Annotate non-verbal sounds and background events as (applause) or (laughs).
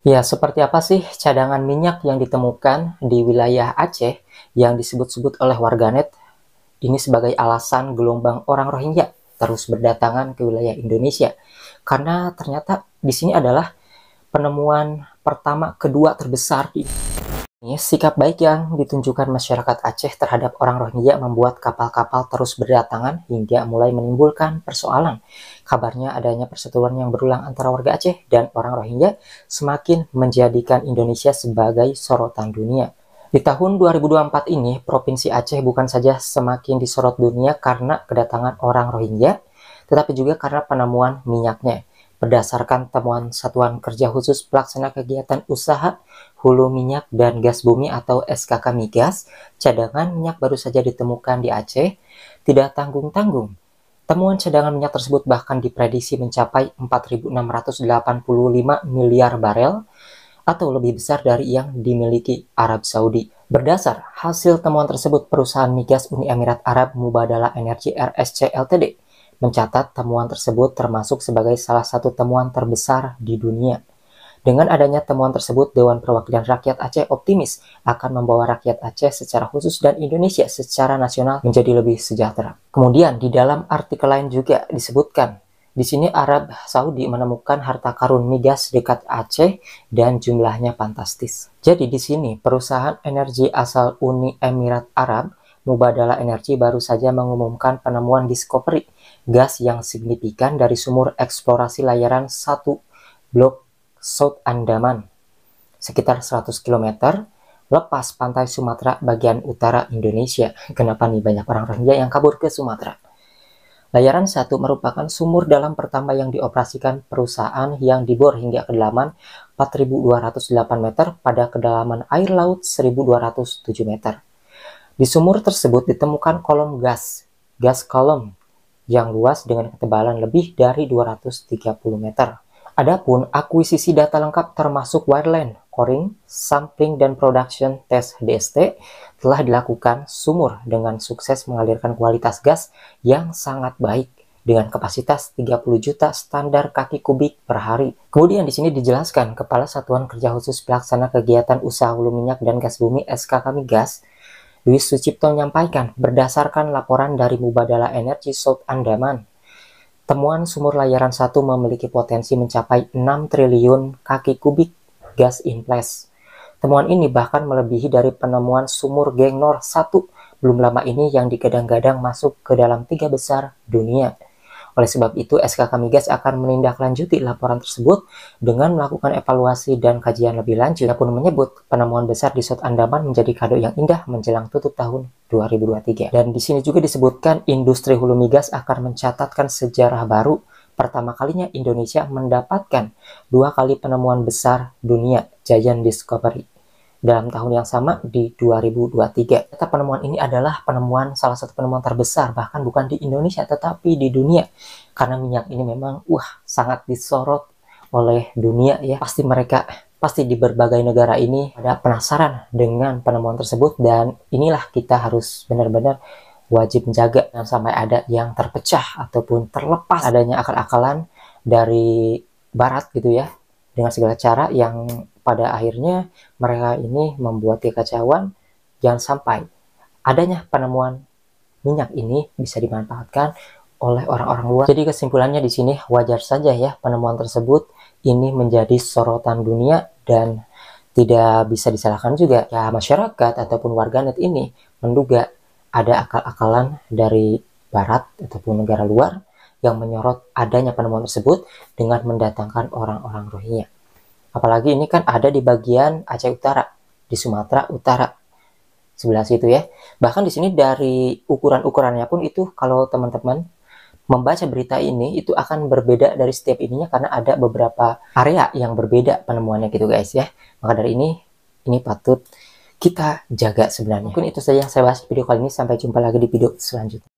Ya, seperti apa sih cadangan minyak yang ditemukan di wilayah Aceh yang disebut-sebut oleh warganet ini sebagai alasan gelombang orang Rohingya terus berdatangan ke wilayah Indonesia? Karena ternyata di sini adalah penemuan pertama kedua terbesar di Ya, sikap baik yang ditunjukkan masyarakat Aceh terhadap orang Rohingya membuat kapal-kapal terus berdatangan hingga mulai menimbulkan persoalan. Kabarnya adanya persetujuan yang berulang antara warga Aceh dan orang Rohingya semakin menjadikan Indonesia sebagai sorotan dunia. Di tahun 2024 ini, Provinsi Aceh bukan saja semakin disorot dunia karena kedatangan orang Rohingya, tetapi juga karena penemuan minyaknya berdasarkan temuan Satuan Kerja Khusus Pelaksana Kegiatan Usaha Hulu Minyak dan Gas Bumi atau SKK Migas, cadangan minyak baru saja ditemukan di Aceh tidak tanggung-tanggung. Temuan cadangan minyak tersebut bahkan diprediksi mencapai 4.685 miliar barel atau lebih besar dari yang dimiliki Arab Saudi. Berdasar hasil temuan tersebut, perusahaan migas Uni Emirat Arab Mubadala Energi RSC Ltd mencatat temuan tersebut termasuk sebagai salah satu temuan terbesar di dunia. Dengan adanya temuan tersebut, Dewan Perwakilan Rakyat Aceh optimis akan membawa rakyat Aceh secara khusus dan Indonesia secara nasional menjadi lebih sejahtera. Kemudian, di dalam artikel lain juga disebutkan, di sini Arab Saudi menemukan harta karun migas dekat Aceh dan jumlahnya fantastis. Jadi di sini perusahaan energi asal Uni Emirat Arab Mubadala Energi baru saja mengumumkan penemuan Discovery, gas yang signifikan dari sumur eksplorasi layaran 1 Blok South Andaman, sekitar 100 km lepas pantai Sumatera bagian utara Indonesia. (laughs) Kenapa nih banyak orang Rohingya yang kabur ke Sumatera? Layaran satu merupakan sumur dalam pertama yang dioperasikan perusahaan yang dibor hingga kedalaman 4.208 meter pada kedalaman air laut 1.207 meter. Di sumur tersebut ditemukan kolom gas, gas kolom, yang luas dengan ketebalan lebih dari 230 meter. Adapun akuisisi data lengkap termasuk wireline, coring, sampling, dan production test DST telah dilakukan sumur dengan sukses mengalirkan kualitas gas yang sangat baik dengan kapasitas 30 juta standar kaki kubik per hari. Kemudian di sini dijelaskan Kepala Satuan Kerja Khusus Pelaksana Kegiatan Usaha Hulu Minyak dan Gas Bumi SKK Migas Dwi Sucipto menyampaikan berdasarkan laporan dari Mubadala Energy South Andaman. Temuan sumur layaran satu memiliki potensi mencapai 6 triliun kaki kubik gas in-place. Temuan ini bahkan melebihi dari penemuan sumur Gengnor 1 belum lama ini yang digadang-gadang masuk ke dalam tiga besar dunia. Oleh sebab itu, SKK Migas akan menindaklanjuti laporan tersebut dengan melakukan evaluasi dan kajian lebih lanjut. Ia pun menyebut penemuan besar di South Andaman menjadi kado yang indah menjelang tutup tahun 2023. Dan di sini juga disebutkan industri hulu migas akan mencatatkan sejarah baru pertama kalinya Indonesia mendapatkan dua kali penemuan besar dunia Giant Discovery dalam tahun yang sama di 2023. Data penemuan ini adalah penemuan salah satu penemuan terbesar bahkan bukan di Indonesia tetapi di dunia karena minyak ini memang wah sangat disorot oleh dunia ya pasti mereka pasti di berbagai negara ini ada penasaran dengan penemuan tersebut dan inilah kita harus benar-benar wajib menjaga dan sampai ada yang terpecah ataupun terlepas adanya akal-akalan dari barat gitu ya dengan segala cara yang pada akhirnya, mereka ini membuat kekacauan jangan sampai adanya penemuan minyak ini bisa dimanfaatkan oleh orang-orang luar. Jadi kesimpulannya di sini wajar saja ya penemuan tersebut ini menjadi sorotan dunia dan tidak bisa disalahkan juga ya masyarakat ataupun warganet ini menduga ada akal-akalan dari barat ataupun negara luar yang menyorot adanya penemuan tersebut dengan mendatangkan orang-orang Rohingya. Apalagi ini kan ada di bagian Aceh Utara, di Sumatera Utara. Sebelah situ ya. Bahkan di sini dari ukuran-ukurannya pun itu kalau teman-teman membaca berita ini itu akan berbeda dari setiap ininya karena ada beberapa area yang berbeda penemuannya gitu guys ya. Maka dari ini ini patut kita jaga sebenarnya. Mungkin itu saja yang saya bahas video kali ini. Sampai jumpa lagi di video selanjutnya.